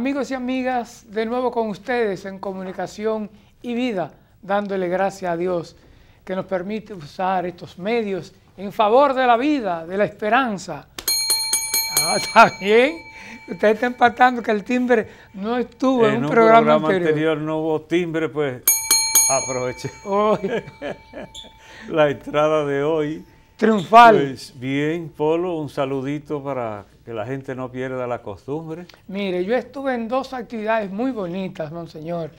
Amigos y amigas, de nuevo con ustedes en comunicación y vida, dándole gracias a Dios que nos permite usar estos medios en favor de la vida, de la esperanza. Ah, está bien. Ustedes están empatando que el timbre no estuvo en, en un, programa, programa anterior. No hubo timbre, pues aproveche la entrada de hoy. Triunfal. Pues bien, Polo, un saludito para que la gente no pierda la costumbre? Mire, yo estuve en dos actividades muy bonitas, monseñor,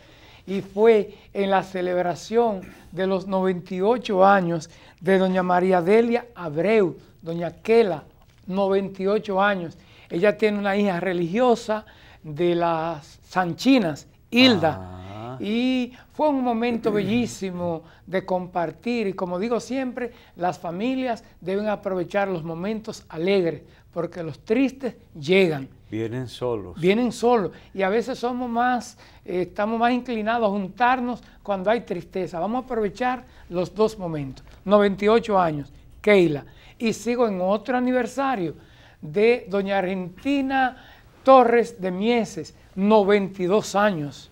y fue en la celebración de los 98 años de doña María Delia Abreu, doña Kela, 98 años. Ella tiene una hija religiosa de las Sanchinas, Hilda. Ah. Y fue un momento bellísimo de compartir y como digo siempre, las familias deben aprovechar los momentos alegres, porque los tristes llegan. Vienen solos. Vienen solos. Y a veces somos más, eh, estamos más inclinados a juntarnos cuando hay tristeza. Vamos a aprovechar los dos momentos. 98 años, Keila. Y sigo en otro aniversario de doña Argentina Torres de Mieses, 92 años.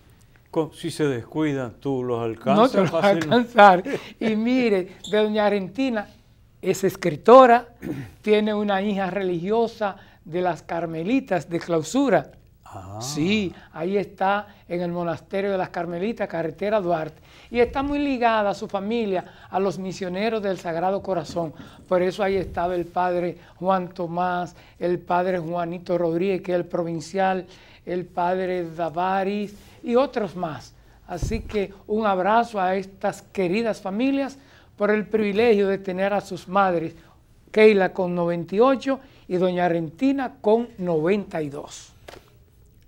si se descuidan, tú los alcanzas. No te los alcanzar. Y mire, de doña Argentina, es escritora, tiene una hija religiosa de las carmelitas de clausura. Ah. Sí, ahí está en el monasterio de las Carmelitas, carretera Duarte. Y está muy ligada a su familia, a los misioneros del Sagrado Corazón. Por eso ahí estaba el padre Juan Tomás, el padre Juanito Rodríguez, que el provincial, el padre Davaris y otros más. Así que un abrazo a estas queridas familias por el privilegio de tener a sus madres, Keila con 98 y doña Rentina con 92.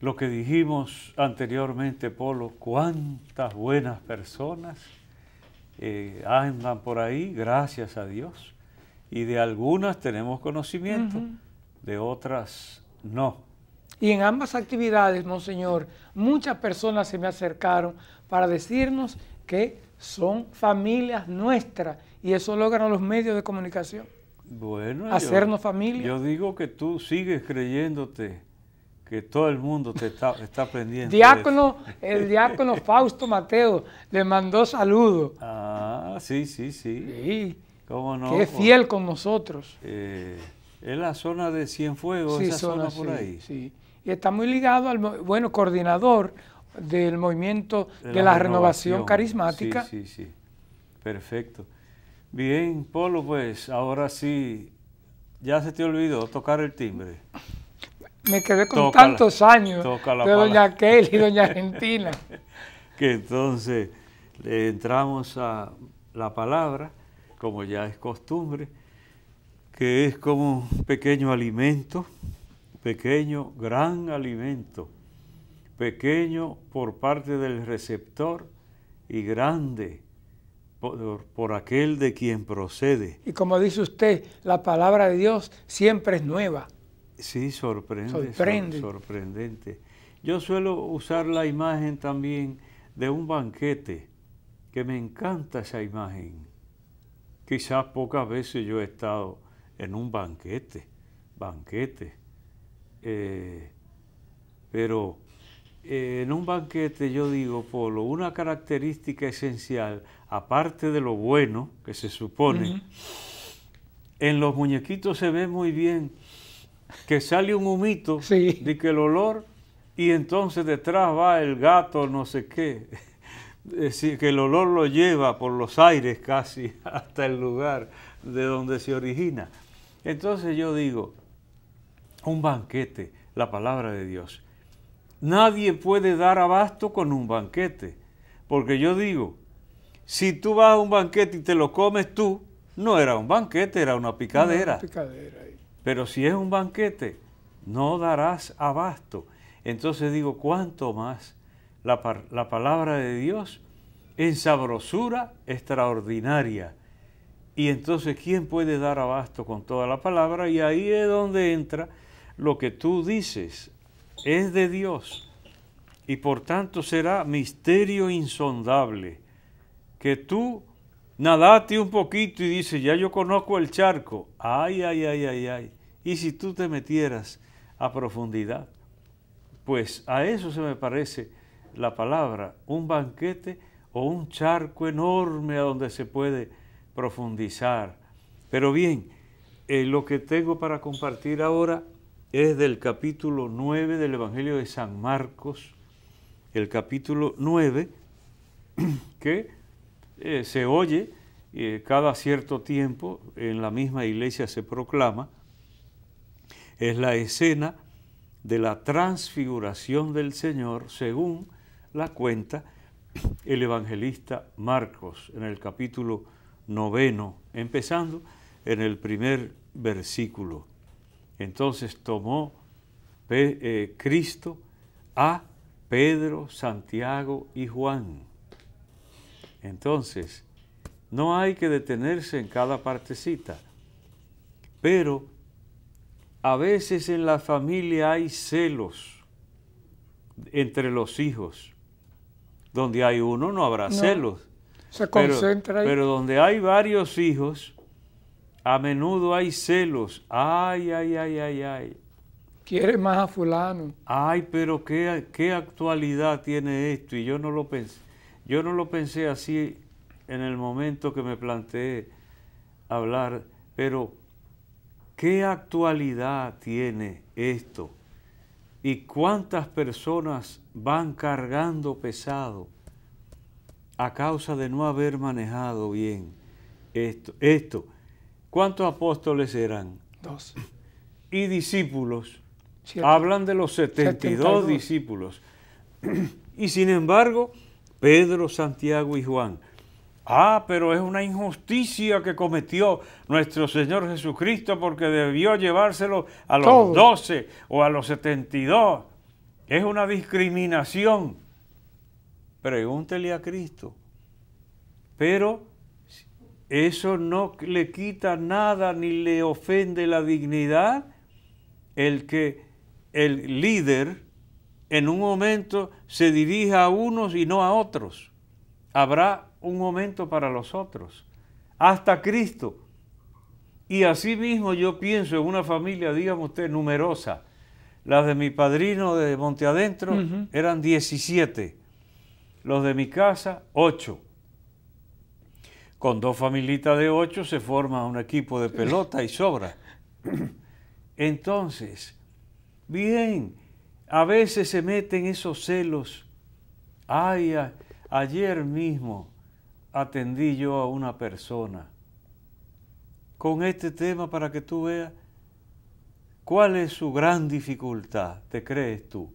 Lo que dijimos anteriormente, Polo, cuántas buenas personas eh, andan por ahí, gracias a Dios. Y de algunas tenemos conocimiento, de otras no. Y en ambas actividades, Monseñor, muchas personas se me acercaron para decirnos que son familias nuestras y eso logran los medios de comunicación. Bueno, hacernos familia. Yo digo que tú sigues creyéndote que todo el mundo te está, aprendiendo. Diácono, el diácono Fausto Mateo le mandó saludos. Ah, sí, sí, sí. sí. ¿Cómo no? Que es fiel con nosotros. es eh, la zona de Cienfuegos, esa zona, por ahí. Sí, y está muy ligado al bueno coordinador del movimiento de, la, renovación, carismática. Sí, sí, sí. Perfecto. Bien, Polo, pues ahora sí, ya se te olvidó tocar el timbre. Me quedé con tantos años de doña Kelly y doña Argentina. que entonces le entramos a la palabra, como ya es costumbre, que es como un pequeño alimento, pequeño, gran alimento pequeño por parte del receptor y grande por, aquel de quien procede. Y como dice usted, la palabra de Dios siempre es nueva. Sí, sorprende, sorprende. sorprendente. Yo suelo usar la imagen también de un banquete, que me encanta esa imagen. Quizás pocas veces yo he estado en un banquete, banquete, eh, pero en un banquete yo digo, Polo, una característica esencial, aparte de lo bueno que se supone, en los muñequitos se ve muy bien que sale un humito de que el olor y entonces detrás va el gato, no sé qué. que el olor lo lleva por los aires casi hasta el lugar de donde se origina. Entonces yo digo, un banquete, la palabra de Dios. Nadie puede dar abasto con un banquete. Porque yo digo, si tú vas a un banquete y te lo comes tú, no era un banquete, era una picadera. Pero si es un banquete, no darás abasto. Entonces digo, ¿cuánto más la, la palabra de Dios en sabrosura extraordinaria? Y entonces, ¿quién puede dar abasto con toda la palabra? Y ahí es donde entra lo que tú dices es de Dios y por tanto será misterio insondable. Que tú nadaste un poquito y dices, ya yo conozco el charco. Ay, ay, ay, ay, ay. Y si tú te metieras a profundidad, pues a eso se me parece la palabra, un banquete o un charco enorme a donde se puede profundizar. Pero bien, eh, lo que tengo para compartir ahora es del capítulo 9 del Evangelio de San Marcos, el capítulo 9, que eh, se oye eh, cada cierto tiempo, en la misma iglesia se proclama, es la escena de la transfiguración del Señor según la cuenta el evangelista Marcos en el capítulo noveno, empezando en el primer versículo. Entonces tomó eh, Cristo a Pedro, Santiago y Juan. Entonces, no hay que detenerse en cada partecita, pero a veces en la familia hay celos entre los hijos. Donde hay uno no habrá celos. Se concentra ahí. pero donde hay varios hijos, a menudo hay celos. Ay, ay, ay, ay, ay. Quiere más a fulano. Ay, pero qué, actualidad tiene esto. Y yo no lo pensé. Yo no lo pensé así en el momento que me planteé hablar, pero ¿qué actualidad tiene esto? ¿Y cuántas personas van cargando pesado a causa de no haber manejado bien esto? esto? ¿Cuántos apóstoles eran? Dos. Y discípulos. Hablan de los 72, dos discípulos. y sin embargo, Pedro, Santiago y Juan. Ah, pero es una injusticia que cometió nuestro Señor Jesucristo porque debió llevárselo a los doce 12 o a los 72. Es una discriminación. Pregúntele a Cristo. Pero eso no le quita nada ni le ofende la dignidad el que el líder en un momento se dirija a unos y no a otros. Habrá un momento para los otros, hasta Cristo. Y así mismo yo pienso en una familia, digamos usted, numerosa. Las de mi padrino de Monte Adentro eran 17, los de mi casa 8 con dos familitas de ocho se forma un equipo de pelota y sobra. Entonces, bien, a veces se meten esos celos. Ay, ayer mismo atendí yo a una persona con este tema para que tú veas cuál es su gran dificultad, te crees tú.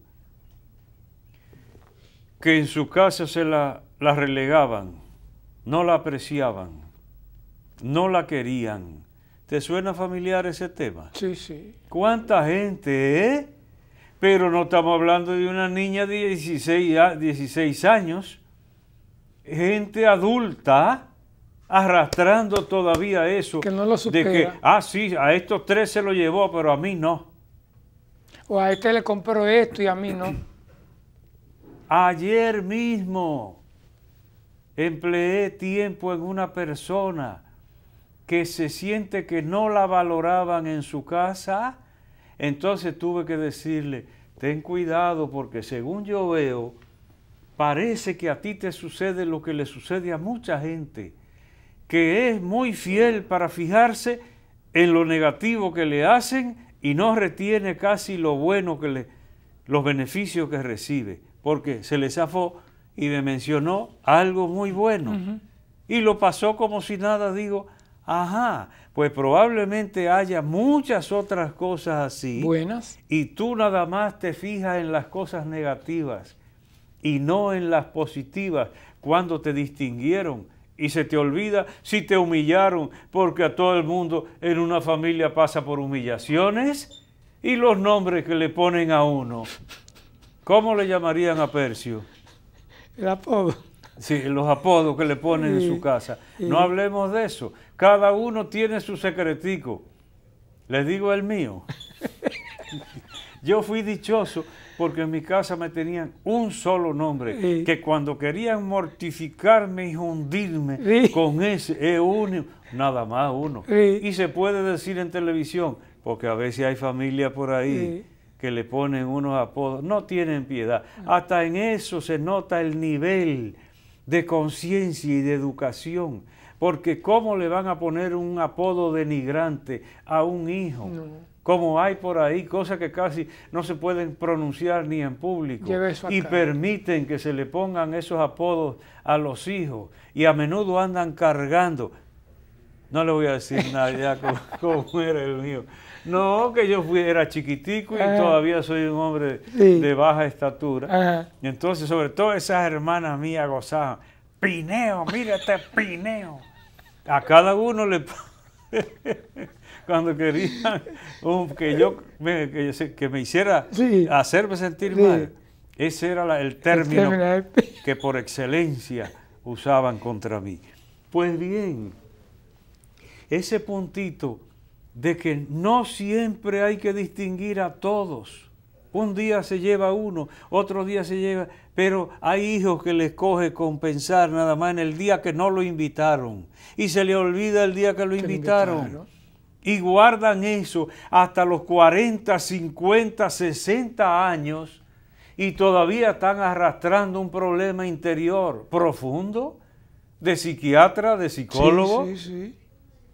Que en su casa se la, la relegaban no la apreciaban, no la querían. ¿Te suena familiar ese tema? Sí, sí. ¿Cuánta gente, eh? Pero no estamos hablando de una niña de 16, 16 años, gente adulta arrastrando todavía eso. Que no lo De que, ah, sí, a estos tres se lo llevó, pero a mí no. O a este le compró esto y a mí no. Ayer mismo Empleé tiempo en una persona que se siente que no la valoraban en su casa. Entonces tuve que decirle, ten cuidado porque según yo veo, parece que a ti te sucede lo que le sucede a mucha gente, que es muy fiel para fijarse en lo negativo que le hacen y no retiene casi lo bueno que le, los beneficios que recibe, porque se les zafó y me mencionó algo muy bueno. Y lo pasó como si nada, digo, ajá, pues probablemente haya muchas otras cosas así. Buenas. Y tú nada más te fijas en las cosas negativas y no en las positivas cuando te distinguieron. Y se te olvida si te humillaron, porque a todo el mundo en una familia pasa por humillaciones y los nombres que le ponen a uno. ¿Cómo le llamarían a Percio? El apodo. Sí, los apodos que le ponen en su casa. No hablemos de eso. Cada uno tiene su secretico. Les digo el mío. Yo fui dichoso porque en mi casa me tenían un solo nombre, que cuando querían mortificarme y hundirme con ese es uno, nada más uno. Y se puede decir en televisión, porque a veces hay familia por ahí que le ponen unos apodos, no tienen piedad. Hasta en eso se nota el nivel de conciencia y de educación, porque ¿cómo le van a poner un apodo denigrante a un hijo? Como hay por ahí cosas que casi no se pueden pronunciar ni en público y permiten que se le pongan esos apodos a los hijos y a menudo andan cargando no le voy a decir nada ya como, era el mío. No, que yo fui, era chiquitico y todavía soy un hombre de baja estatura. Y entonces, sobre todo esas hermanas mías gozaban. Pineo, mírate, este Pineo. A cada uno le... cuando querían que yo me, que, me hiciera hacerme sentir mal. Ese era el término que por excelencia usaban contra mí. Pues bien, ese puntito de que no siempre hay que distinguir a todos. Un día se lleva uno, otro día se lleva, pero hay hijos que les coge compensar nada más en el día que no lo invitaron y se le olvida el día que lo invitaron. Y guardan eso hasta los 40, 50, 60 años y todavía están arrastrando un problema interior profundo de psiquiatra, de psicólogo. sí, sí.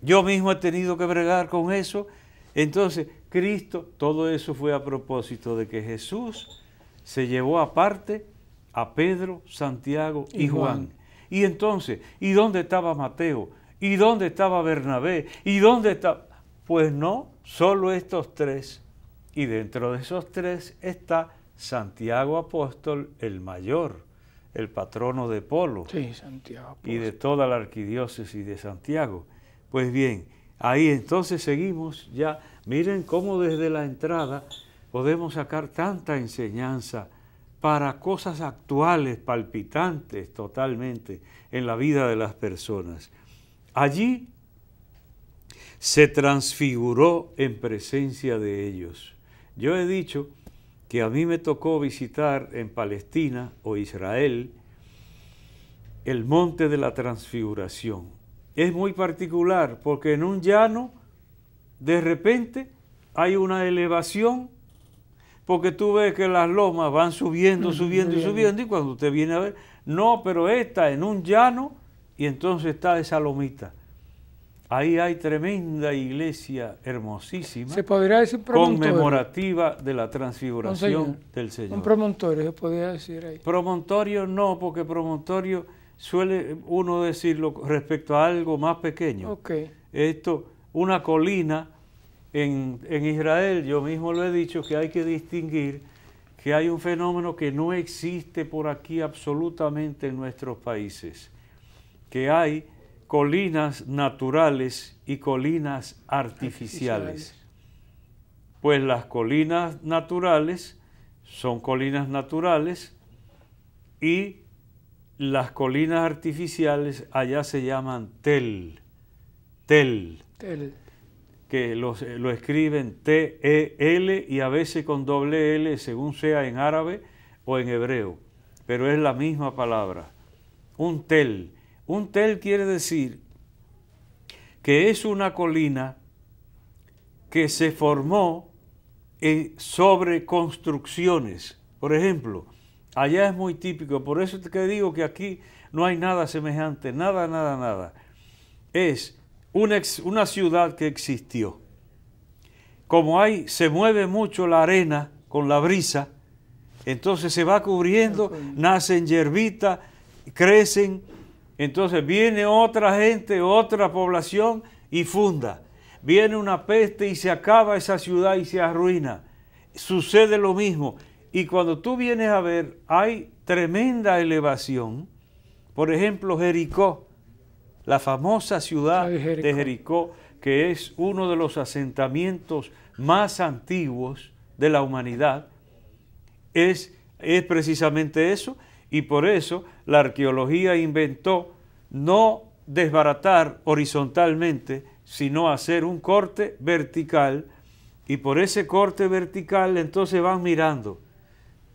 Yo mismo he tenido que bregar con eso. Entonces, Cristo, todo eso fue a propósito de que Jesús se llevó aparte a Pedro, Santiago y, Juan. Y entonces, ¿y dónde estaba Mateo? ¿Y dónde estaba Bernabé? ¿Y dónde estaba? Pues no, solo estos tres. Y dentro de esos tres está Santiago Apóstol, el mayor, el patrono de Polo. Sí, Santiago Apóstol. Y de toda la arquidiócesis de Santiago. Pues bien, ahí entonces seguimos ya. Miren cómo desde la entrada podemos sacar tanta enseñanza para cosas actuales, palpitantes totalmente en la vida de las personas. Allí se transfiguró en presencia de ellos. Yo he dicho que a mí me tocó visitar en Palestina o Israel el monte de la transfiguración es muy particular porque en un llano de repente hay una elevación porque tú ves que las lomas van subiendo, mm, subiendo y subiendo y cuando usted viene a ver, no, pero está en un llano y entonces está esa lomita. Ahí hay tremenda iglesia hermosísima, se podría decir conmemorativa de la transfiguración del Señor. Un promontorio, se podría decir ahí. Promontorio no, porque promontorio suele uno decirlo respecto a algo más pequeño. Esto, una colina en, Israel, yo mismo lo he dicho, que hay que distinguir que hay un fenómeno que no existe por aquí absolutamente en nuestros países, que hay colinas naturales y colinas artificiales. Pues las colinas naturales son colinas naturales y las colinas artificiales allá se llaman tel, tel, que eh, lo escriben T-E-L y a veces con doble L según sea en árabe o en hebreo, pero es la misma palabra, un tel. Un tel quiere decir que es una colina que se formó en, sobre construcciones. Por ejemplo, Allá es muy típico, por eso te digo que aquí no hay nada semejante, nada, nada, nada. Es una, ciudad que existió. Como hay, se mueve mucho la arena con la brisa, entonces se va cubriendo, nacen hierbitas, crecen, entonces viene otra gente, otra población y funda. Viene una peste y se acaba esa ciudad y se arruina. Sucede lo mismo y cuando tú vienes a ver, hay tremenda elevación. Por ejemplo, Jericó, la famosa ciudad de Jericó. que es uno de los asentamientos más antiguos de la humanidad, es, es precisamente eso. Y por eso la arqueología inventó no desbaratar horizontalmente, sino hacer un corte vertical. Y por ese corte vertical entonces van mirando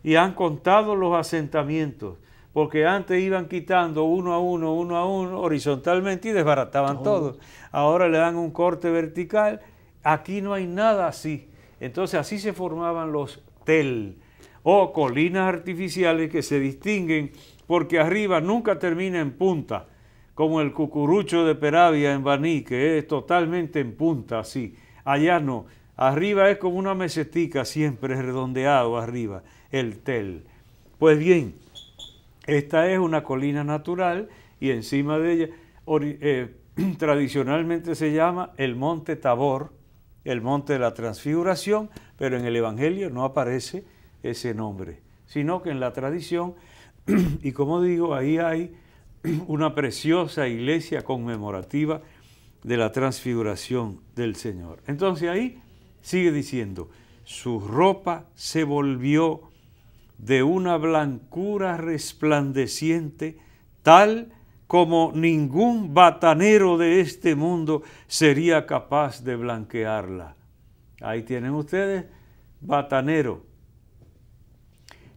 y han contado los asentamientos, porque antes iban quitando uno a uno, uno a uno, horizontalmente y desbarataban todo. Ahora le dan un corte vertical, aquí no hay nada así. Entonces así se formaban los tel o colinas artificiales que se distinguen porque arriba nunca termina en punta, como el cucurucho de Peravia en Baní, que es totalmente en punta, así. Allá no, Arriba es como una mesetica, siempre redondeado arriba, el tel. Pues bien, esta es una colina natural y encima de ella eh, tradicionalmente se llama el monte Tabor, el monte de la transfiguración, pero en el Evangelio no aparece ese nombre, sino que en la tradición, y como digo, ahí hay una preciosa iglesia conmemorativa de la transfiguración del Señor. Entonces ahí Sigue diciendo, su ropa se volvió de una blancura resplandeciente, tal como ningún batanero de este mundo sería capaz de blanquearla. Ahí tienen ustedes, batanero.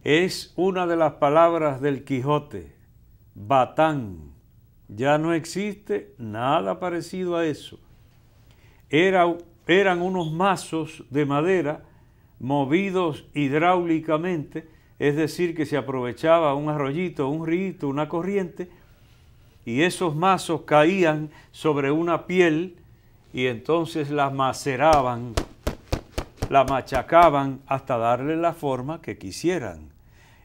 Es una de las palabras del Quijote, batán. Ya no existe nada parecido a eso. Era eran unos mazos de madera movidos hidráulicamente, es decir, que se aprovechaba un arroyito, un río, una corriente, y esos mazos caían sobre una piel y entonces la maceraban, la machacaban hasta darle la forma que quisieran.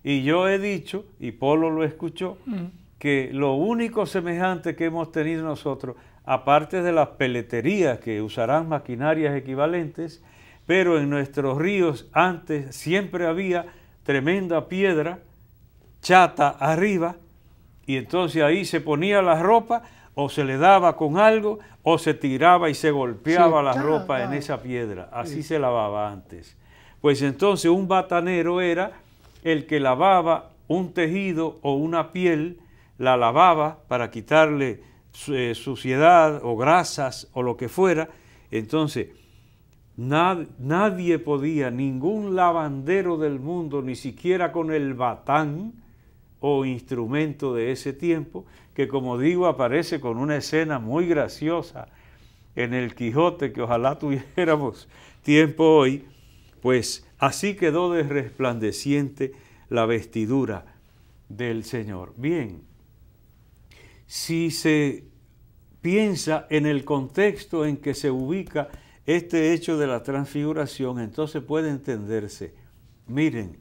Y yo he dicho, y Polo lo escuchó, mm. que lo único semejante que hemos tenido nosotros aparte de las peleterías que usarán maquinarias equivalentes, pero en nuestros ríos antes siempre había tremenda piedra chata arriba y entonces ahí se ponía la ropa o se le daba con algo o se tiraba y se golpeaba la ah, ropa en esa piedra. Así se lavaba antes. Pues entonces un batanero era el que lavaba un tejido o una piel, la lavaba para quitarle eh, suciedad o grasas o lo que fuera. Entonces, nadie podía, ningún lavandero del mundo, ni siquiera con el batán o instrumento de ese tiempo, que como digo aparece con una escena muy graciosa en el Quijote, que ojalá tuviéramos tiempo hoy, pues así quedó de resplandeciente la vestidura del Señor. Bien, si se piensa en el contexto en que se ubica este hecho de la transfiguración, entonces puede entenderse, miren,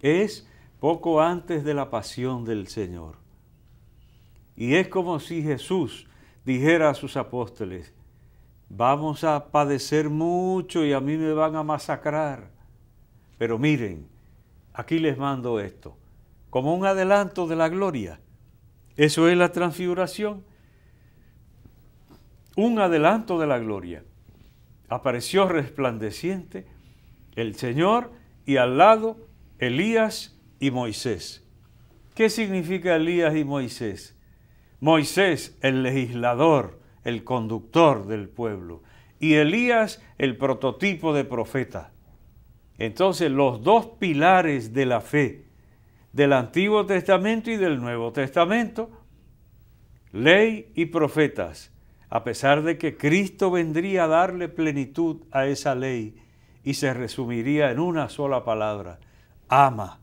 es poco antes de la pasión del Señor. Y es como si Jesús dijera a sus apóstoles, vamos a padecer mucho y a mí me van a masacrar. Pero miren, aquí les mando esto, como un adelanto de la gloria. Eso es la transfiguración. Un adelanto de la gloria. Apareció resplandeciente el Señor y al lado Elías y Moisés. ¿Qué significa Elías y Moisés? Moisés, el legislador, el conductor del pueblo, y Elías, el prototipo de profeta. Entonces, los dos pilares de la fe, del Antiguo Testamento y del Nuevo Testamento, ley y profetas, a pesar de que Cristo vendría a darle plenitud a esa ley y se resumiría en una sola palabra, ama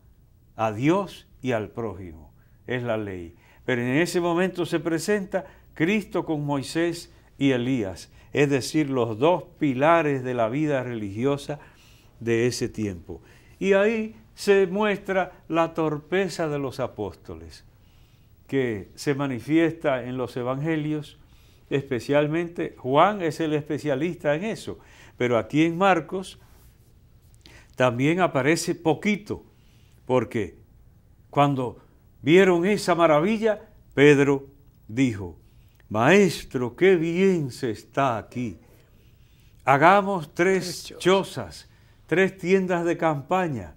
a Dios y al prójimo, es la ley. Pero en ese momento se presenta Cristo con Moisés y Elías, es decir, los dos pilares de la vida religiosa de ese tiempo. Y ahí se muestra la torpeza de los apóstoles, que se manifiesta en los evangelios, especialmente Juan es el especialista en eso, pero aquí en Marcos también aparece poquito, porque cuando vieron esa maravilla, Pedro dijo, Maestro, qué bien se está aquí. Hagamos tres chozas, tres tiendas de campaña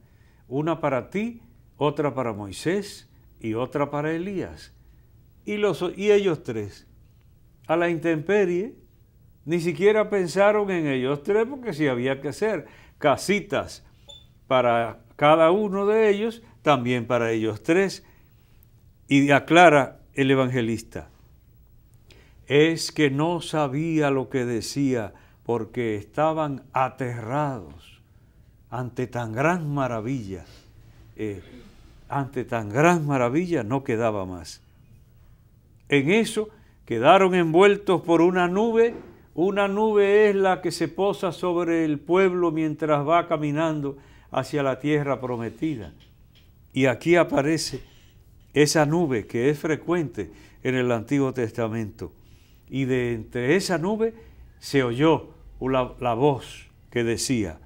una para ti, otra para Moisés y otra para Elías. Y, los, y ellos tres, a la intemperie, ni siquiera pensaron en ellos tres porque si había que hacer casitas para cada uno de ellos, también para ellos tres. Y aclara el evangelista, es que no sabía lo que decía porque estaban aterrados ante tan gran maravilla, eh, ante tan gran maravilla no quedaba más. En eso quedaron envueltos por una nube. Una nube es la que se posa sobre el pueblo mientras va caminando hacia la tierra prometida. Y aquí aparece esa nube que es frecuente en el Antiguo Testamento. Y de entre esa nube se oyó la voz que decía,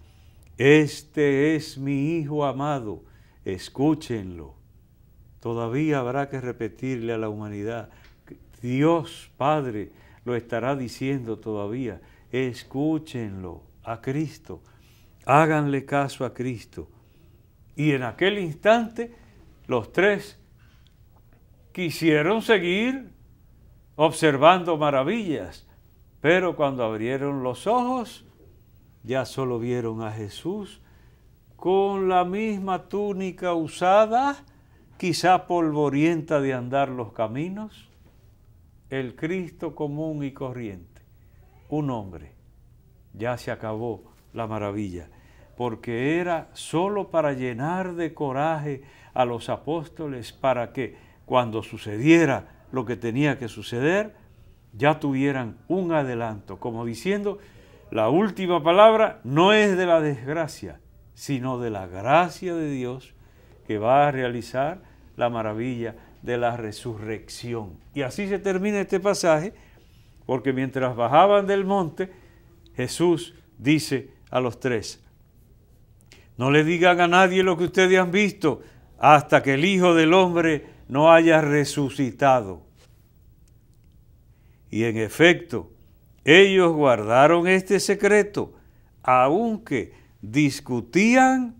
este es mi Hijo amado, escúchenlo. Todavía habrá que repetirle a la humanidad, Dios Padre lo estará diciendo todavía, escúchenlo a Cristo, háganle caso a Cristo. Y en aquel instante los tres quisieron seguir observando maravillas, pero cuando abrieron los ojos, ya solo vieron a Jesús con la misma túnica usada, quizá polvorienta de andar los caminos, el Cristo común y corriente, un hombre. Ya se acabó la maravilla, porque era solo para llenar de coraje a los apóstoles para que cuando sucediera lo que tenía que suceder, ya tuvieran un adelanto, como diciendo, la última palabra no es de la desgracia, sino de la gracia de Dios que va a realizar la maravilla de la resurrección. Y así se termina este pasaje, porque mientras bajaban del monte, Jesús dice a los tres, no le digan a nadie lo que ustedes han visto hasta que el Hijo del Hombre no haya resucitado. Y en efecto, ellos guardaron este secreto, aunque discutían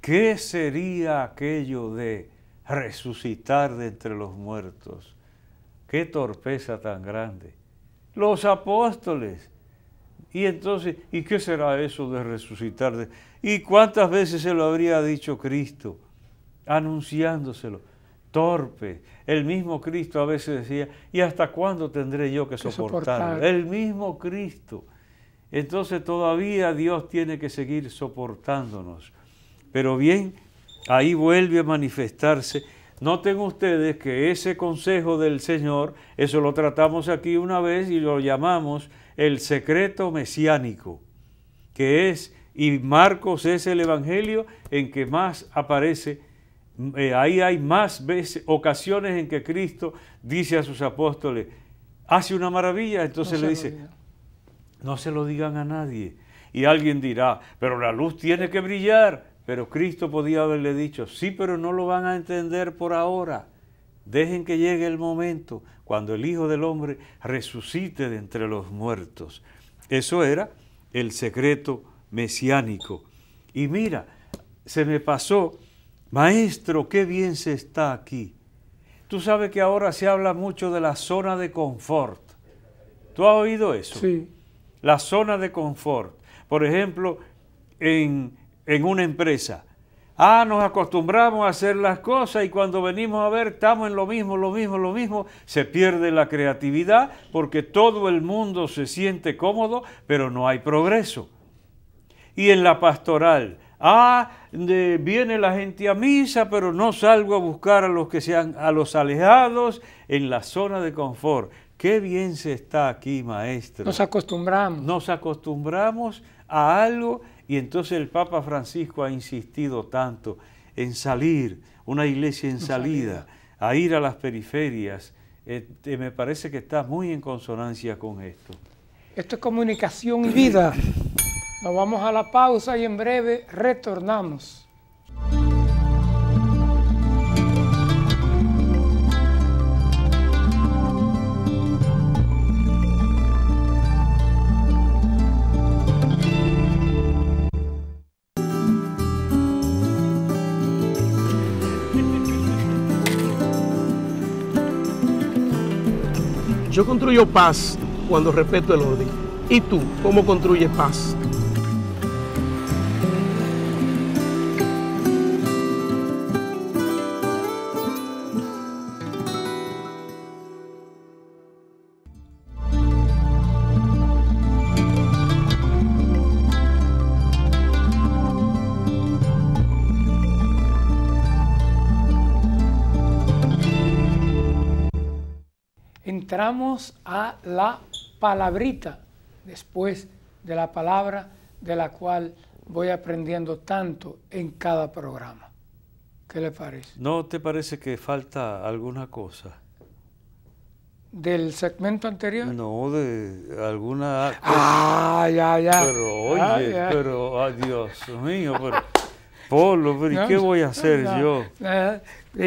qué sería aquello de resucitar de entre los muertos. Qué torpeza tan grande. Los apóstoles. Y entonces, ¿y qué será eso de resucitar? ¿Y cuántas veces se lo habría dicho Cristo anunciándoselo? torpe. El mismo Cristo a veces decía, ¿y hasta cuándo tendré yo que, Soportar. El mismo Cristo. Entonces todavía Dios tiene que seguir soportándonos. Pero bien, ahí vuelve a manifestarse. Noten ustedes que ese consejo del Señor, eso lo tratamos aquí una vez y lo llamamos el secreto mesiánico, que es, y Marcos es el Evangelio en que más aparece eh, ahí hay más veces, ocasiones en que Cristo dice a sus apóstoles, hace una maravilla, entonces le dice, no se lo digan a nadie. Y alguien dirá, pero la luz tiene que brillar. Pero Cristo podía haberle dicho, sí, pero no lo van a entender por ahora. Dejen que llegue el momento cuando el Hijo del Hombre resucite de entre los muertos. Eso era el secreto mesiánico. Y mira, se me pasó Maestro, qué bien se está aquí. Tú sabes que ahora se habla mucho de la zona de confort. ¿Tú has oído eso? Sí. La zona de confort. Por ejemplo, en, en una empresa. Ah, nos acostumbramos a hacer las cosas y cuando venimos a ver estamos en lo mismo, lo mismo, lo mismo. Se pierde la creatividad porque todo el mundo se siente cómodo, pero no hay progreso. Y en la pastoral, Ah, viene la gente a misa, pero no salgo a buscar a los que sean a los alejados en la zona de confort. Qué bien se está aquí, maestro. Nos acostumbramos. Nos acostumbramos a algo y entonces el Papa Francisco ha insistido tanto en salir, una iglesia en salida, a ir a las periferias. Este, me parece que está muy en consonancia con esto. Esto es comunicación y vida. vamos a la pausa y en breve retornamos. Yo construyo paz cuando respeto el orden. ¿Y tú cómo construyes paz? Vamos a la palabrita después de la palabra de la cual voy aprendiendo tanto en cada programa. ¿Qué le parece? ¿No te parece que falta alguna cosa? ¿Del segmento anterior? No, de alguna... Ah, ya, ya. Pero oye, pero, mío, pero Polo, qué voy a hacer yo? Eh,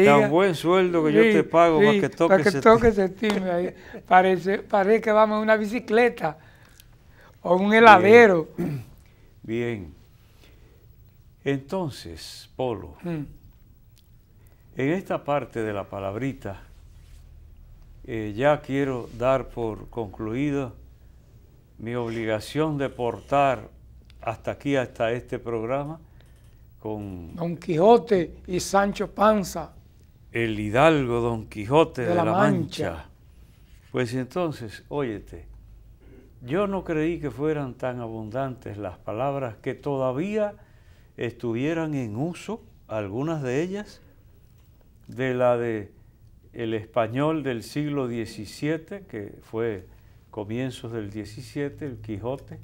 Tan buen sueldo que yo te pago para que toques para que Parece, parece que vamos en una bicicleta o un heladero. Bien. Entonces, Polo, mm. en esta parte de la palabrita, eh, ya quiero dar por concluida mi obligación de portar hasta aquí, hasta este programa Don Quijote y Sancho Panza. El hidalgo Don Quijote de, la, Mancha. Pues entonces, óyete, yo no creí que fueran tan abundantes las palabras que todavía estuvieran en uso, algunas de ellas, de la de el español del siglo XVII, que fue comienzos del XVII, el Quijote,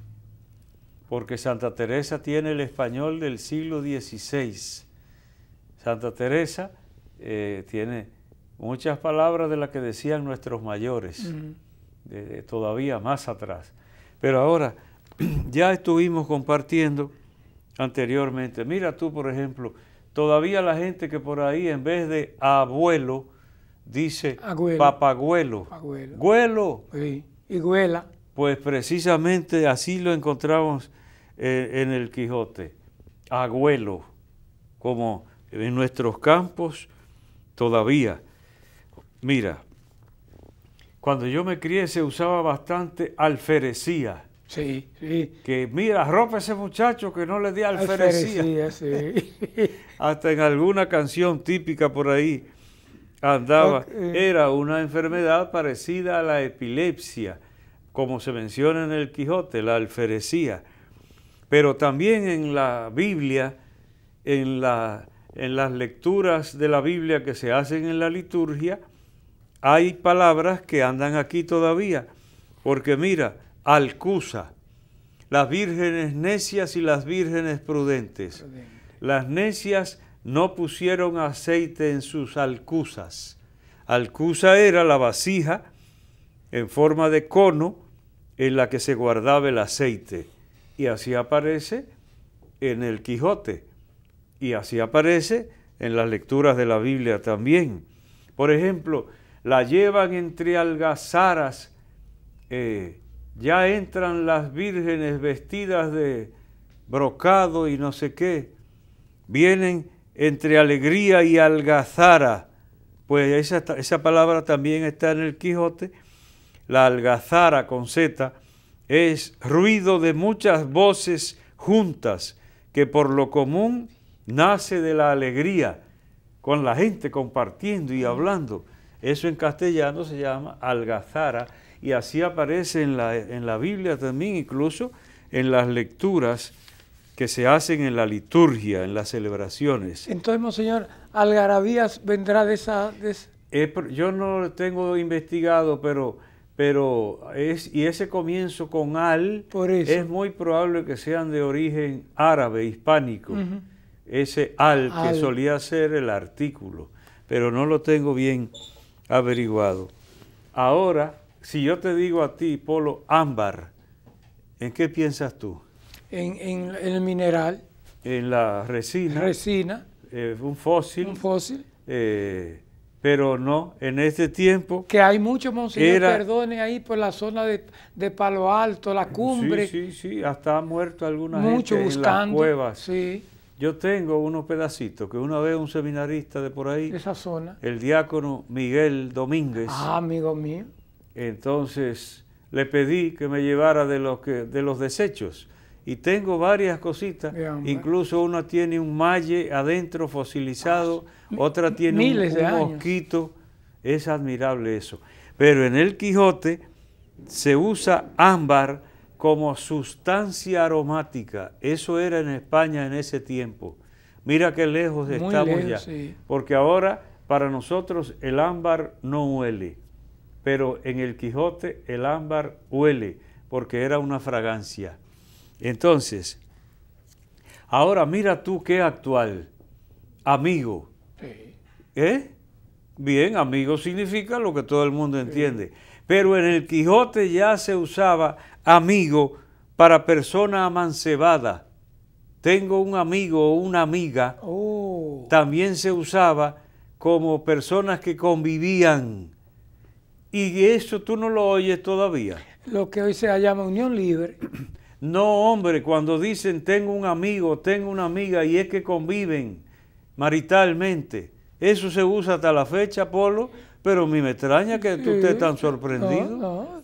porque Santa Teresa tiene el español del siglo XVI. Santa Teresa eh, tiene muchas palabras de las que decían nuestros mayores, todavía más atrás. Pero ahora, ya estuvimos compartiendo anteriormente, mira tú, por ejemplo, todavía la gente que por ahí en vez de abuelo, dice papagüelo. Güelo. Y güela. Pues precisamente así lo encontramos eh, en, el Quijote, agüelo, como en nuestros campos todavía. Mira, cuando yo me crié se usaba bastante alferecía. Sí, sí. Que mira, ropa ese muchacho que no le di alferecía. sí. Hasta en alguna canción típica por ahí andaba. Era una enfermedad parecida a la epilepsia, como se menciona en el Quijote, la alferecía, pero también en la Biblia, en, en las lecturas de la Biblia que se hacen en la liturgia, hay palabras que andan aquí todavía, porque mira, alcusa, las vírgenes necias y las vírgenes prudentes. Las necias no pusieron aceite en sus alcusas. Alcusa era la vasija en forma de cono en la que se guardaba el aceite. Y así aparece en el Quijote. Y así aparece en las lecturas de la Biblia también. Por ejemplo, la llevan entre algazaras, eh, ya entran las vírgenes vestidas de brocado y no sé qué, vienen entre alegría y algazara, pues esa palabra también está en el Quijote la algazara con Z, es ruido de muchas voces juntas que por lo común nace de la alegría, con la gente compartiendo y hablando. Eso en castellano se llama algazara y así aparece en la, en la Biblia también, incluso en las lecturas que se hacen en la liturgia, en las celebraciones. Entonces, señor, algarabías vendrá de esa... Eh, yo no lo tengo investigado, pero pero es, y ese comienzo con al es muy probable que sean de origen árabe, hispánico. Ese al, que solía ser el artículo, pero no lo tengo bien averiguado. Ahora, si yo te digo a ti, Polo, ámbar, ¿en qué piensas tú? En, en, el mineral. En la resina. Resina. Eh, un fósil. Un fósil. Eh, pero no, en este tiempo... Que hay muchos, monseñor, era, perdone, ahí por la zona de, Palo Alto, la cumbre. Sí, sí, sí, hasta ha muerto alguna buscando, en cuevas. Yo tengo unos pedacitos que una vez un seminarista de por ahí... esa zona. El diácono Miguel Domínguez. Ah, amigo mío. Entonces le pedí que me llevara de los, de los desechos. Y tengo varias cositas, incluso uno tiene un malle adentro fosilizado... Ah, otra tiene un, de mosquito. Es admirable eso. Pero en el Quijote se usa ámbar como sustancia aromática. Eso era en España en ese tiempo. Mira qué lejos estamos ya. Porque ahora para nosotros el ámbar no huele, pero en el Quijote el ámbar huele porque era una fragancia. Entonces, ahora mira tú qué actual, amigo, ¿Eh? Bien, amigo significa lo que todo el mundo entiende. Pero en el Quijote ya se usaba amigo para persona amancebada. Tengo un amigo o una amiga. Oh. También se usaba como personas que convivían. Y eso tú no lo oyes todavía. Lo que hoy se llama unión libre. No, hombre, cuando dicen tengo un amigo, tengo una amiga y es que conviven maritalmente. Eso se usa hasta la fecha, Polo, pero me extraña que tú estés tan sorprendido.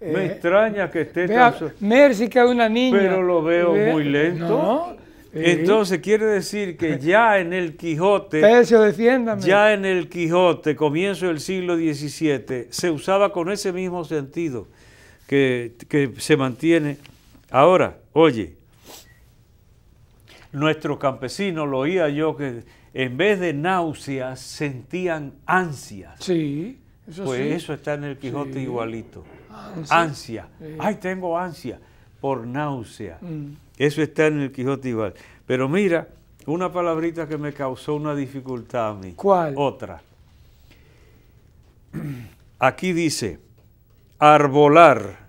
me eh, extraña que estés tan sorprendido. que una niña. Pero lo veo muy lento. Entonces quiere decir que ya en el Quijote, ya en el Quijote, comienzo del siglo XVII, se usaba con ese mismo sentido que, que se mantiene. Ahora, oye, nuestros campesinos, lo oía yo, que en vez de náuseas sentían ansias. Sí, eso Pues eso está en el Quijote igualito. Ansia. Ay, tengo ansia por náusea. Mm. Eso está en el Quijote igual. Pero mira, una palabrita que me causó una dificultad a mí. ¿Cuál? Otra. Aquí dice, arbolar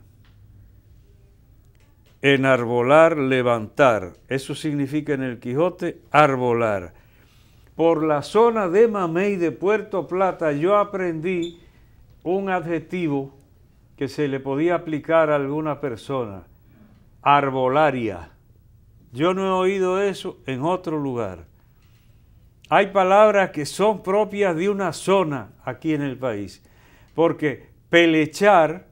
enarbolar, levantar. Eso significa en el Quijote arbolar. Por la zona de Mamey de Puerto Plata yo aprendí un adjetivo que se le podía aplicar a alguna persona, arbolaria. Yo no he oído eso en otro lugar. Hay palabras que son propias de una zona aquí en el país, porque pelechar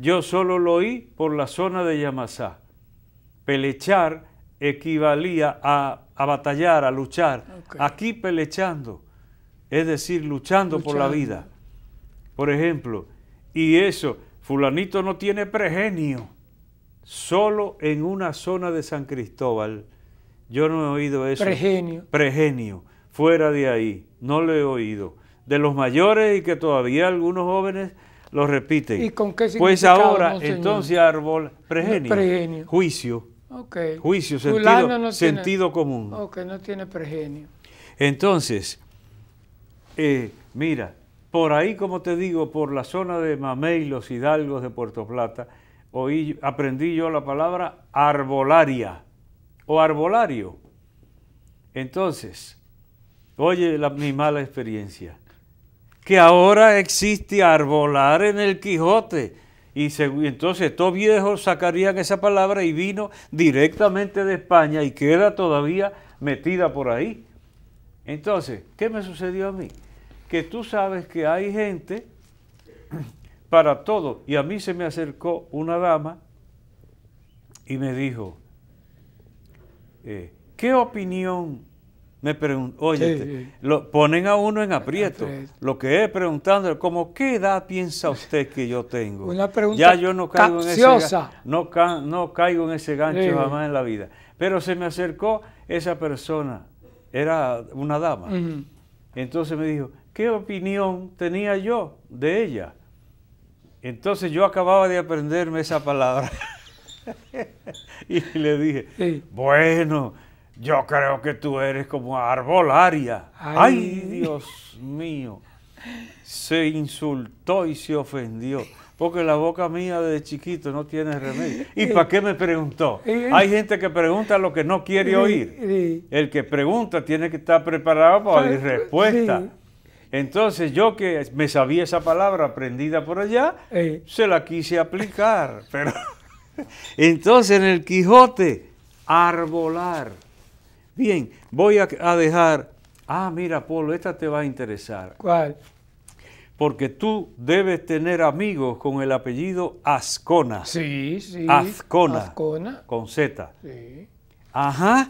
yo solo lo oí por la zona de Yamasá. Pelechar equivalía a, batallar, a luchar. Aquí pelechando, es decir, luchando, luchando por la vida. Por ejemplo, y eso, fulanito no tiene pregenio. Solo en una zona de San Cristóbal. Yo no he oído eso. Pregenio. Pregenio. Fuera de ahí. No lo he oído. De los mayores y que todavía algunos jóvenes lo repiten. ¿Y con qué Pues ahora, entonces, árbol, pregenio, pregenio. juicio, juicio, sentido, común. Ok, no tiene pregenio. Entonces, eh, mira, por ahí, como te digo, por la zona de Mamey, los Hidalgos de Puerto Plata, oí, aprendí yo la palabra arbolaria o arbolario. Entonces, oye la, mi mala experiencia que ahora existe arbolar en el Quijote. Y entonces estos viejos sacarían esa palabra y vino directamente de España y queda todavía metida por ahí. Entonces, ¿qué me sucedió a mí? Que tú sabes que hay gente para todo. Y a mí se me acercó una dama y me dijo, eh, ¿qué opinión me pregunto, oye, lo ponen a uno en aprieto. lo que es preguntándole, como, ¿qué edad piensa usted que yo tengo? Una pregunta ya yo no caigo en ese no, no caigo en ese gancho jamás en la vida. Pero se me acercó esa persona, era una dama. Entonces me dijo, ¿qué opinión tenía yo de ella? Entonces yo acababa de aprenderme esa palabra. y le dije, bueno, yo creo que tú eres como arbolaria. Ay, Dios mío. Se insultó y se ofendió porque la boca mía desde chiquito no tiene remedio. ¿Y para qué me preguntó? Hay gente que pregunta lo que no quiere oír. El que pregunta tiene que estar preparado para oír respuesta. Entonces yo que me sabía esa palabra aprendida por allá, se la quise aplicar. Pero entonces en el Quijote, arbolar. Bien, voy a, dejar... Ah, mira, Polo, esta te va a interesar. ¿Cuál? porque tú debes tener amigos con el apellido Ascona. Sí, sí. Ascona. Ascona. Con Z. Sí. Ajá.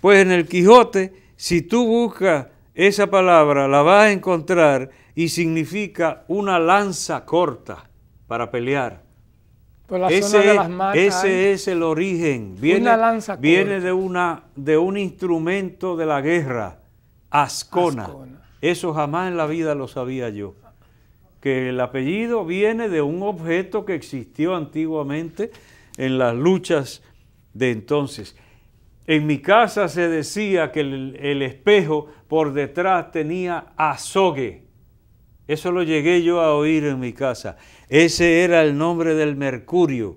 Pues en el Quijote, si tú buscas esa palabra, la vas a encontrar y significa una lanza corta para pelear ese, ese es el origen. Viene, lanza viene de, una, de un instrumento de la guerra, ascona. Eso jamás en la vida lo sabía yo. Que el apellido viene de un objeto que existió antiguamente en las luchas de entonces. En mi casa se decía que el, el espejo por detrás tenía azogue. Eso lo llegué yo a oír en mi casa. Ese era el nombre del mercurio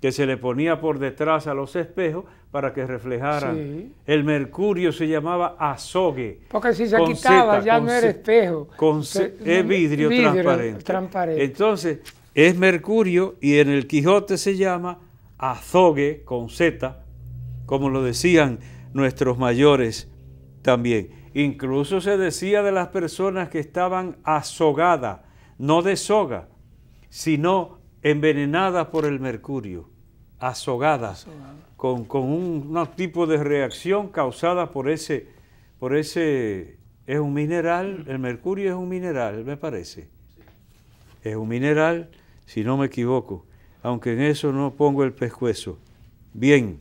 que se le ponía por detrás a los espejos para que reflejaran. El mercurio se llamaba azogue. Porque si se quitaba ya no era espejo. es vidrio, transparente. transparente. Entonces, es mercurio y en el Quijote se llama azogue con Z, como lo decían nuestros mayores también. Incluso se decía de las personas que estaban azogadas, no de soga, sino envenenadas por el mercurio, azogadas, con, un, tipo de reacción causada por ese, por ese, es un mineral, el mercurio es un mineral, me parece. Es un mineral, si no me equivoco, aunque en eso no pongo el pescuezo. Bien,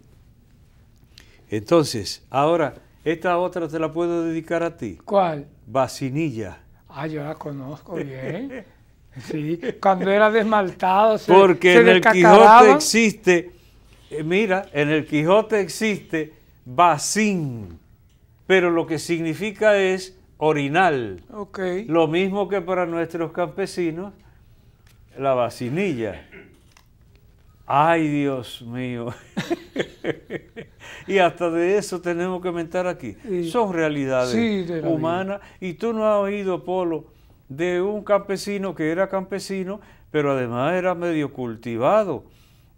entonces, ahora esta otra te la puedo dedicar a ti. ¿Cuál? Vacinilla. Ah, yo la conozco bien. sí, cuando era desmaltado. Se, Porque en el Quijote existe, eh, mira, en el Quijote existe vacín, pero lo que significa es orinal. Ok. Lo mismo que para nuestros campesinos, la vacinilla. Ay, Dios mío. y hasta de eso tenemos que mentar aquí. Son realidades humanas. Y tú no has oído, Polo, de un campesino que era campesino, pero además era medio cultivado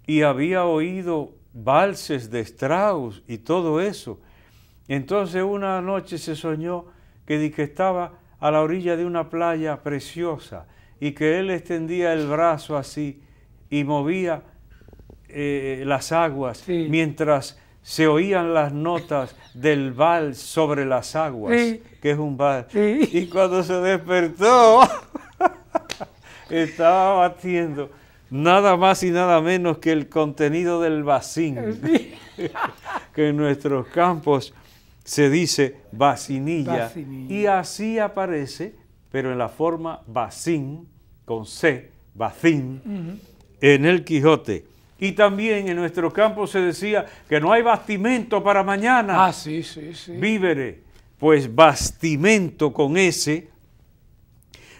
y había oído valses de Strauss y todo eso. Entonces una noche se soñó que, que estaba a la orilla de una playa preciosa y que él extendía el brazo así y movía eh, las aguas mientras se oían las notas del bal sobre las aguas, que es un bal, Y cuando se despertó, estaba batiendo nada más y nada menos que el contenido del bacín, que en nuestros campos se dice vacinilla, y así aparece, pero en la forma bacín, con C, bacín, en el Quijote. Y también en nuestro campo se decía que no hay bastimento para mañana. Ah, sí, sí, sí. Víveres. Pues bastimento con ese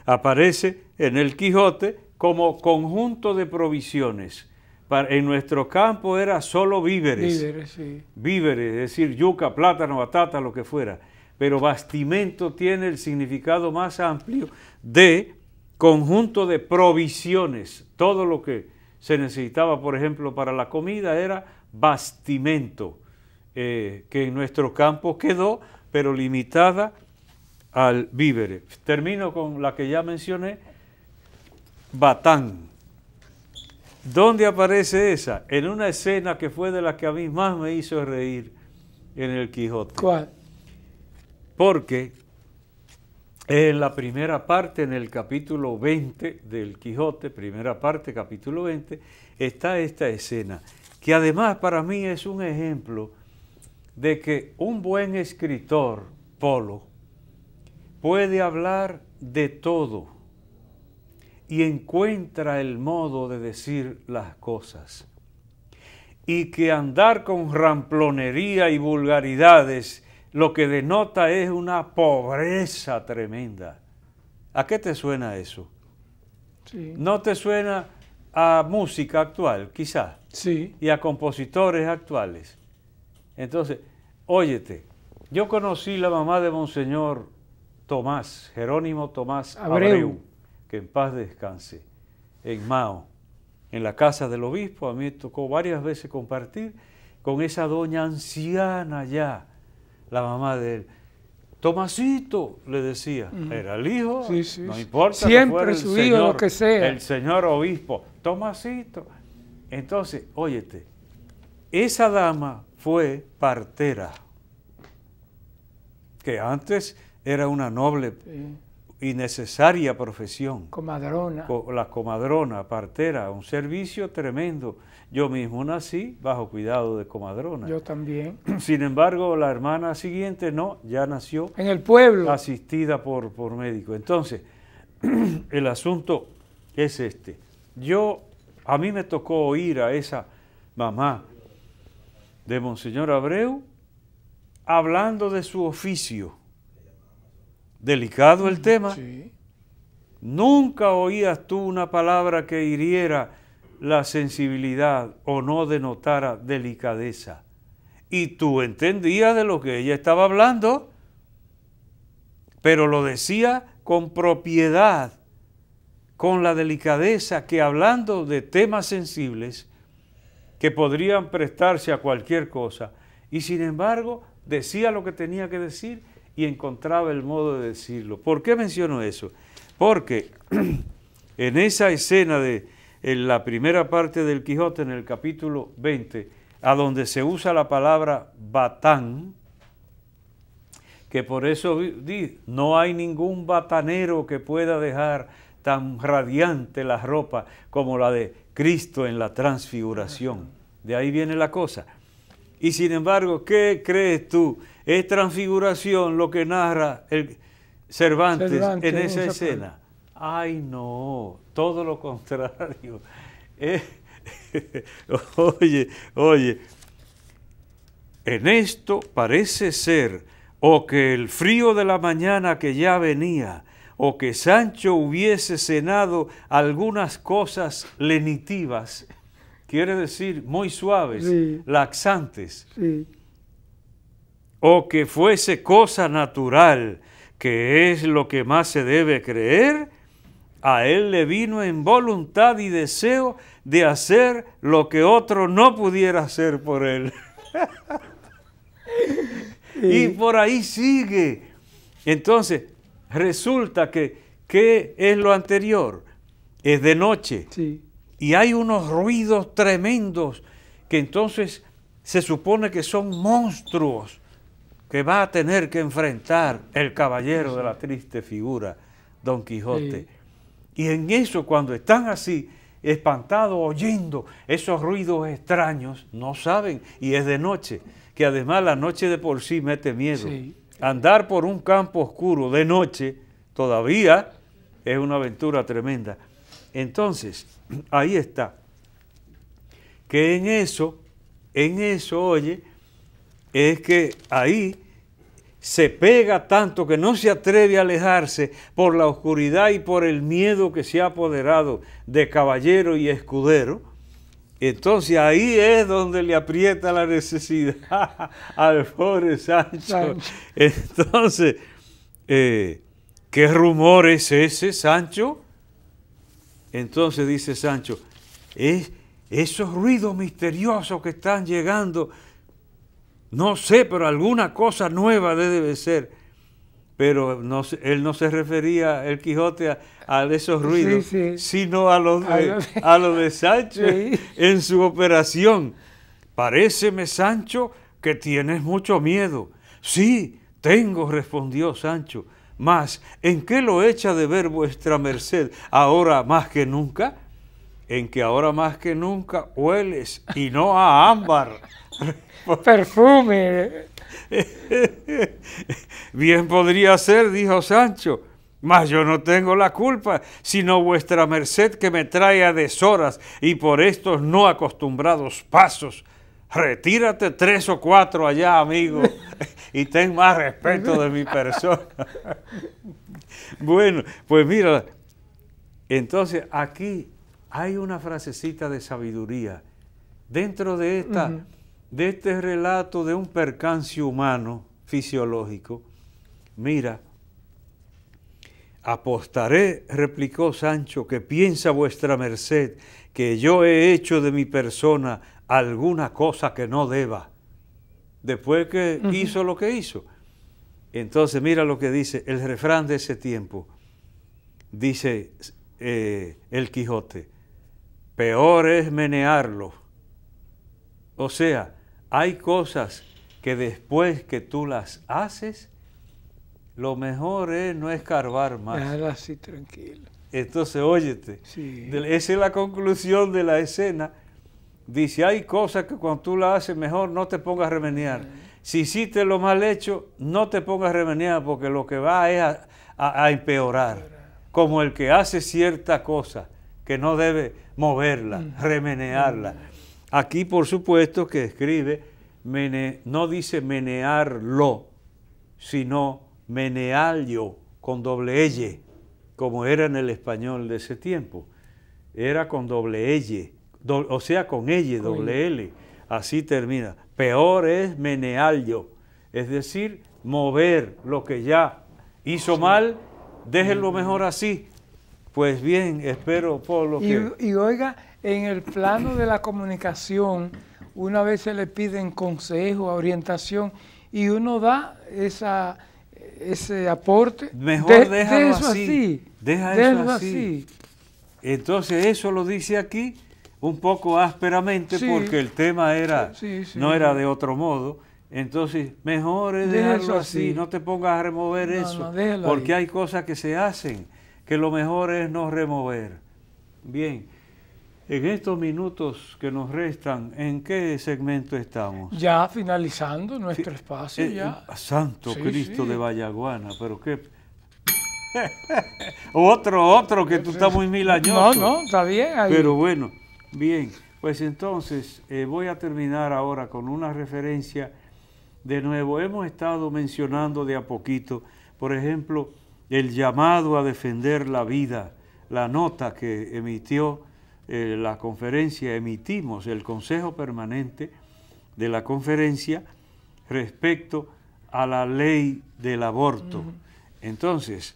aparece en el Quijote como conjunto de provisiones. Para, en nuestro campo era solo víveres. Víveres, sí. Víveres, es decir, yuca, plátano, batata, lo que fuera. Pero bastimento tiene el significado más amplio de conjunto de provisiones, todo lo que se necesitaba, por ejemplo, para la comida era bastimento, eh, que en nuestro campo quedó, pero limitada al vívere. Termino con la que ya mencioné, Batán. ¿Dónde aparece esa? En una escena que fue de la que a mí más me hizo reír en el Quijote. ¿Cuál? Porque en la primera parte, en el capítulo 20 del Quijote, primera parte, capítulo 20, está esta escena, que además para mí es un ejemplo de que un buen escritor, Polo, puede hablar de todo y encuentra el modo de decir las cosas. Y que andar con ramplonería y vulgaridades lo que denota es una pobreza tremenda. ¿A qué te suena eso? ¿No te suena a música actual, quizás? Sí. Y a compositores actuales. Entonces, óyete, yo conocí la mamá de Monseñor Tomás, Jerónimo Tomás Abreu, que en paz descanse, en Mao, en la casa del obispo. A mí me tocó varias veces compartir con esa doña anciana ya, la mamá de él. Tomasito, le decía, era el hijo, no importa. Siempre su hijo, lo que sea. El señor obispo, Tomasito. Entonces, óyete, esa dama fue partera, que antes era una noble y necesaria profesión. Comadrona. la comadrona, partera, un servicio tremendo. Yo mismo nací bajo cuidado de comadrona. Yo también. Sin embargo, la hermana siguiente no, ya nació. En el pueblo. Asistida por, por médico. Entonces, el asunto es este. Yo, a mí me tocó oír a esa mamá de Monseñor Abreu hablando de su oficio. Delicado el mm, tema. Sí. Nunca oías tú una palabra que hiriera la sensibilidad o no denotara delicadeza. Y tú entendías de lo que ella estaba hablando, pero lo decía con propiedad, con la delicadeza que hablando de temas sensibles que podrían prestarse a cualquier cosa, y sin embargo decía lo que tenía que decir y encontraba el modo de decirlo. ¿Por qué menciono eso? Porque en esa escena de en la primera parte del Quijote, en el capítulo 20, a donde se usa la palabra batán, que por eso no hay ningún batanero que pueda dejar tan radiante la ropa como la de Cristo en la transfiguración. De ahí viene la cosa. Y sin embargo, ¿qué crees tú? Es transfiguración lo que narra el Cervantes en esa escena. Ay, no, todo lo contrario. Eh, oye, oye, en esto parece ser o que el frío de la mañana que ya venía, o que Sancho hubiese cenado algunas cosas lenitivas, quiere decir muy suaves, laxantes, o que fuese cosa natural, que es lo que más se debe creer, a él le vino en voluntad y deseo de hacer lo que otro no pudiera hacer por él. y por ahí sigue. Entonces, resulta que, ¿qué es lo anterior? Es de noche. Y hay unos ruidos tremendos que entonces se supone que son monstruos que va a tener que enfrentar el caballero de la triste figura, Don Quijote. Y en eso, cuando están así, espantados, oyendo esos ruidos extraños, no saben, y es de noche, que además la noche de por sí mete miedo. Andar por un campo oscuro de noche todavía es una aventura tremenda. Entonces, ahí está. Que en eso, en eso, oye, es que ahí se pega tanto que no se atreve a alejarse por la oscuridad y por el miedo que se ha apoderado de caballero y escudero, entonces ahí es donde le aprieta la necesidad al pobre Sancho. Entonces, eh, ¿qué rumor es ese, Sancho? Entonces dice Sancho, es esos ruidos misteriosos que están llegando no sé, pero alguna cosa nueva debe ser. Pero él no se refería, el Quijote, a, esos ruidos, sino a los de, a lo de Sancho en su operación. Paréceme, Sancho, que tienes mucho miedo. Sí, tengo, respondió Sancho. Mas, ¿en qué lo echa de ver vuestra merced ahora más que nunca? En que ahora más que nunca hueles y no a ámbar. Perfume. Bien podría ser, dijo Sancho, mas yo no tengo la culpa, sino vuestra merced que me trae a deshoras y por estos no acostumbrados pasos. Retírate tres o cuatro allá, amigo, y ten más respeto de mi persona. bueno, pues mira, entonces aquí hay una frasecita de sabiduría. Dentro de esta de este relato de un percance humano fisiológico, mira, apostaré, replicó Sancho, que piensa vuestra merced que yo he hecho de mi persona alguna cosa que no deba, después que hizo lo que hizo. Entonces mira lo que dice el refrán de ese tiempo, dice eh, el Quijote, peor es menearlo. O sea, hay cosas que después que tú las haces, lo mejor es no escarbar más. así tranquilo. Entonces, óyete, esa es la conclusión de la escena. Dice, hay cosas que cuando tú las haces mejor no te pongas a remenear. Si hiciste lo mal hecho, no te pongas a remenear porque lo que va es a, empeorar. Como el que hace cierta cosa que no debe moverla, remenearla. Aquí, por supuesto, que escribe, no dice menearlo, sino meneallo con doble L, como era en el español de ese tiempo. Era con doble L, o sea, con L, doble L. Así termina. Peor es meneallo, es decir, mover lo que ya hizo mal, déjenlo mm. mejor así. Pues bien, espero, por lo que... y oiga, en el plano de la comunicación, una vez se le piden consejo, orientación, y uno da esa, ese aporte. Mejor de, déjalo eso así, Deja eso así. Entonces eso lo dice aquí un poco ásperamente porque el tema era no era de otro modo. Entonces, mejor es dejarlo así. no te pongas a remover eso, porque hay cosas que se hacen que lo mejor es no remover. Bien. En estos minutos que nos restan, ¿en qué segmento estamos? Ya finalizando nuestro espacio. Eh, eh, Santo Cristo de Vallaguana, pero qué... otro, otro, que tú estás muy milañoso. No, no, está bien. Ahí. Pero bueno, bien. Pues entonces eh, voy a terminar ahora con una referencia. De nuevo, hemos estado mencionando de a poquito, por ejemplo, el llamado a defender la vida, la nota que emitió eh, la conferencia, emitimos el Consejo Permanente de la conferencia respecto a la ley del aborto. Entonces,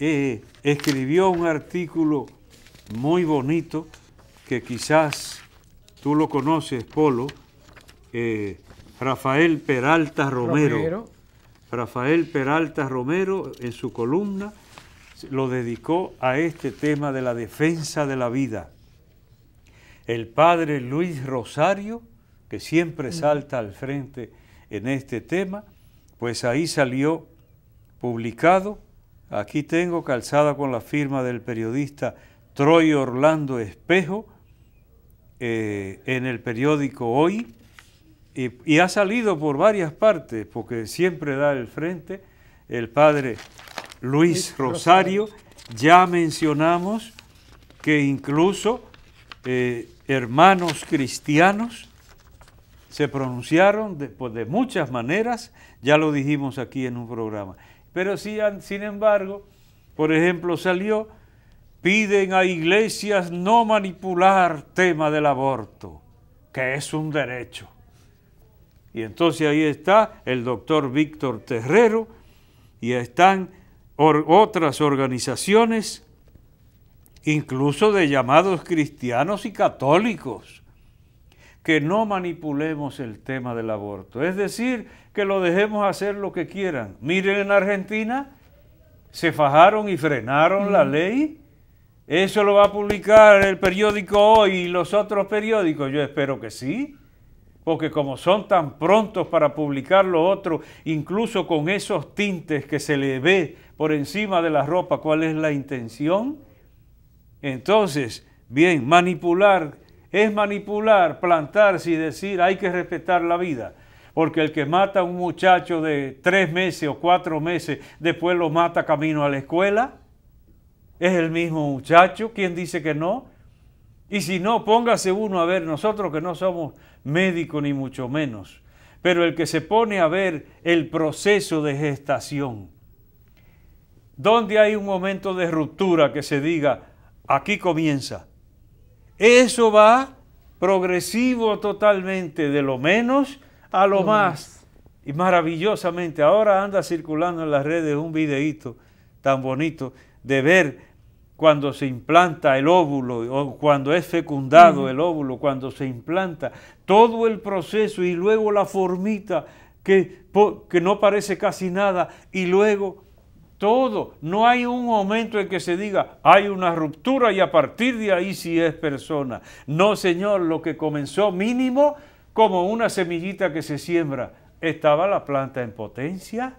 eh, escribió un artículo muy bonito que quizás tú lo conoces, Polo, eh, Rafael Peralta Romero. Rafael Peralta Romero en su columna lo dedicó a este tema de la defensa de la vida el padre Luis Rosario, que siempre mm. salta al frente en este tema, pues ahí salió publicado. Aquí tengo calzada con la firma del periodista Troy Orlando Espejo eh, en el periódico Hoy. Y, ha salido por varias partes, porque siempre da el frente el padre Luis Rosario. Ya mencionamos que incluso eh, hermanos cristianos se pronunciaron pues, de, muchas maneras, ya lo dijimos aquí en un programa. Pero sí, sin embargo, por ejemplo, salió, piden a iglesias no manipular tema del aborto, que es un derecho. Y entonces ahí está el doctor Víctor Terrero y están otras organizaciones incluso de llamados cristianos y católicos, que no manipulemos el tema del aborto. Es decir, que lo dejemos hacer lo que quieran. Miren en Argentina, se fajaron y frenaron la ley. Eso lo va a publicar el periódico hoy y los otros periódicos. Yo espero que sí porque como son tan prontos para publicar lo otro, incluso con esos tintes que se le ve por encima de la ropa, ¿cuál es la intención? Entonces, bien, manipular es manipular, plantarse y decir hay que respetar la vida. Porque el que mata a un muchacho de tres meses o cuatro meses, después lo mata camino a la escuela, es el mismo muchacho. ¿Quién dice que no? Y si no, póngase uno a ver, nosotros que no somos médicos ni mucho menos, pero el que se pone a ver el proceso de gestación, donde hay un momento de ruptura que se diga, aquí comienza. Eso va progresivo totalmente, de lo menos a lo, más. Y maravillosamente, ahora anda circulando en las redes un videíto tan bonito de ver cuando se implanta el óvulo, o cuando es fecundado el óvulo, cuando se implanta, todo el proceso y luego la formita que, que no parece casi nada y luego todo. No hay un momento en que se diga, hay una ruptura y a partir de ahí sí es persona. No, Señor, lo que comenzó mínimo como una semillita que se siembra, estaba la planta en potencia.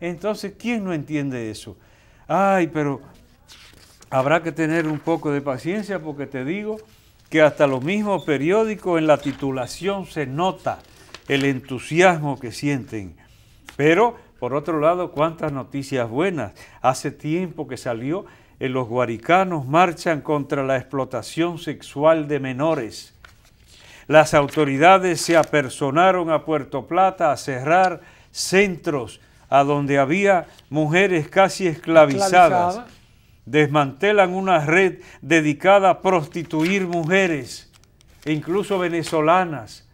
Entonces, ¿quién no entiende eso? Ay, pero habrá que tener un poco de paciencia porque te digo que hasta los mismos periódicos en la titulación se nota el entusiasmo que sienten. Pero por otro lado, cuántas noticias buenas. Hace tiempo que salió, en eh, los guaricanos marchan contra la explotación sexual de menores. Las autoridades se apersonaron a Puerto Plata a cerrar centros a donde había mujeres casi esclavizadas. Desmantelan una red dedicada a prostituir mujeres, e incluso venezolanas,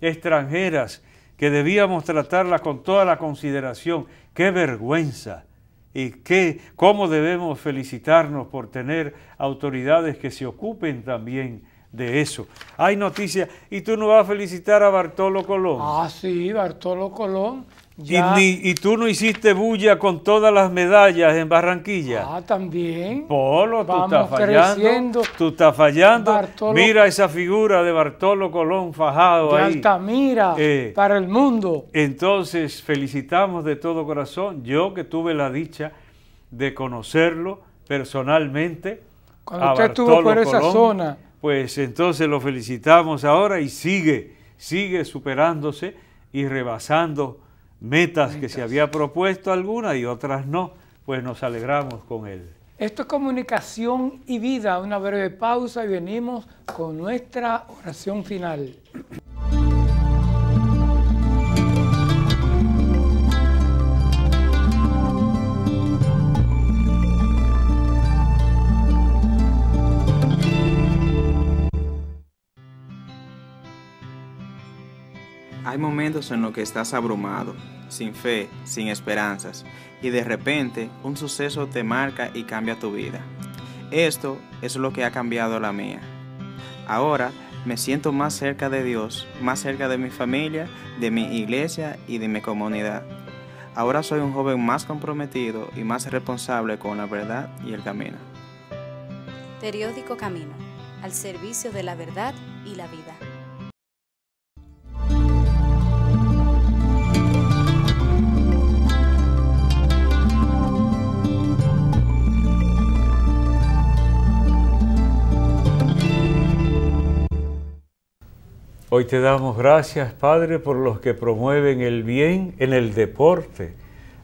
extranjeras, que debíamos tratarla con toda la consideración. ¡Qué vergüenza! y qué, cómo debemos felicitarnos por tener autoridades que se ocupen también de eso. Hay noticias, y tú no vas a felicitar a Bartolo Colón. Ah, sí, Bartolo Colón, y, tú no hiciste bulla con todas las medallas en Barranquilla. Ah, también. Polo, tú estás fallando. Tú estás fallando. Mira esa figura de Bartolo Colón fajado de ahí. Altamira, mira! Eh, para el mundo. Entonces, felicitamos de todo corazón. Yo que tuve la dicha de conocerlo personalmente. Cuando usted estuvo por esa zona. Pues entonces lo felicitamos ahora y sigue, sigue superándose y rebasando metas, que se había propuesto algunas y otras no, pues nos alegramos con él. Esto es comunicación y vida, una breve pausa y venimos con nuestra oración final. Hay momentos en los que estás abrumado, sin fe, sin esperanzas, y de repente un suceso te marca y cambia tu vida. Esto es lo que ha cambiado la mía. Ahora me siento más cerca de Dios, más cerca de mi familia, de mi iglesia y de mi comunidad. Ahora soy un joven más comprometido y más responsable con la verdad y el camino. Periódico Camino, al servicio de la verdad y la vida. Hoy te damos gracias, Padre, por los que promueven el bien en el deporte,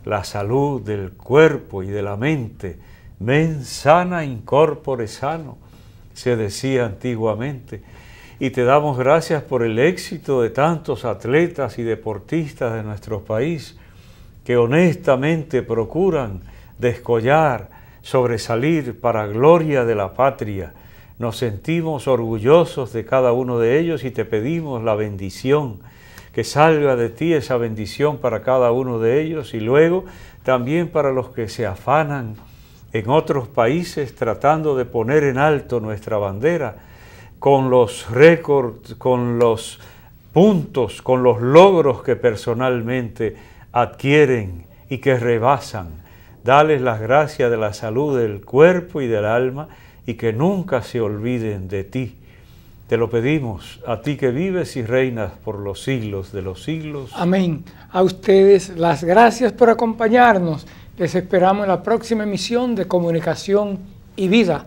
la salud del cuerpo y de la mente. Men sana incorpore sano, se decía antiguamente. Y te damos gracias por el éxito de tantos atletas y deportistas de nuestro país que honestamente procuran descollar, sobresalir para gloria de la patria nos sentimos orgullosos de cada uno de ellos y te pedimos la bendición, que salga de ti esa bendición para cada uno de ellos y luego también para los que se afanan en otros países tratando de poner en alto nuestra bandera con los récords, con los puntos, con los logros que personalmente adquieren y que rebasan. Dales las gracias de la salud del cuerpo y del alma y que nunca se olviden de ti. Te lo pedimos, a ti que vives y reinas por los siglos de los siglos. Amén. A ustedes las gracias por acompañarnos. Les esperamos en la próxima emisión de Comunicación y Vida.